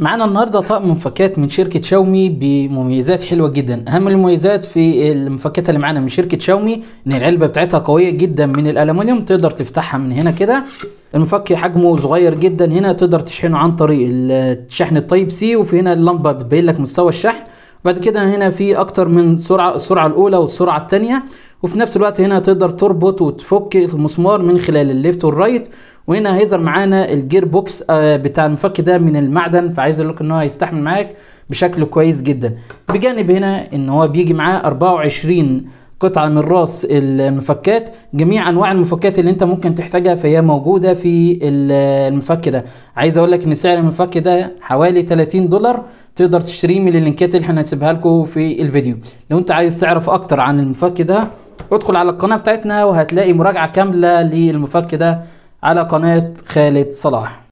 معانا النهارده طقم مفكات من شركه شاومي بمميزات حلوه جدا اهم المميزات في المفكات اللي معانا من شركه شاومي ان العلبه بتاعتها قويه جدا من الالومنيوم تقدر تفتحها من هنا كده المفك حجمه صغير جدا هنا تقدر تشحنه عن طريق الشحن الطيب سي وفي هنا اللمبه بتبين لك مستوى الشحن بعد كده هنا في اكتر من سرعه السرعه الاولى والسرعه الثانيه وفي نفس الوقت هنا تقدر تربط وتفك المسمار من خلال الليفت والرايت وهنا هيظهر معانا الجير بوكس آه، بتاع المفك ده من المعدن فعايز اقول لكم ان هو هيستحمل معاك بشكل كويس جدا بجانب هنا ان هو بيجي معاه 24 قطعه من راس المفكات جميع انواع المفكات اللي انت ممكن تحتاجها فهي موجوده في المفك ده عايز اقول لك ان سعر المفك ده حوالي 30 دولار تقدر تشتريه من اللينكات اللي هنسيبها لكم في الفيديو لو انت عايز تعرف اكتر عن المفك ده ادخل على القناه بتاعتنا وهتلاقي مراجعه كامله للمفك ده على قناه خالد صلاح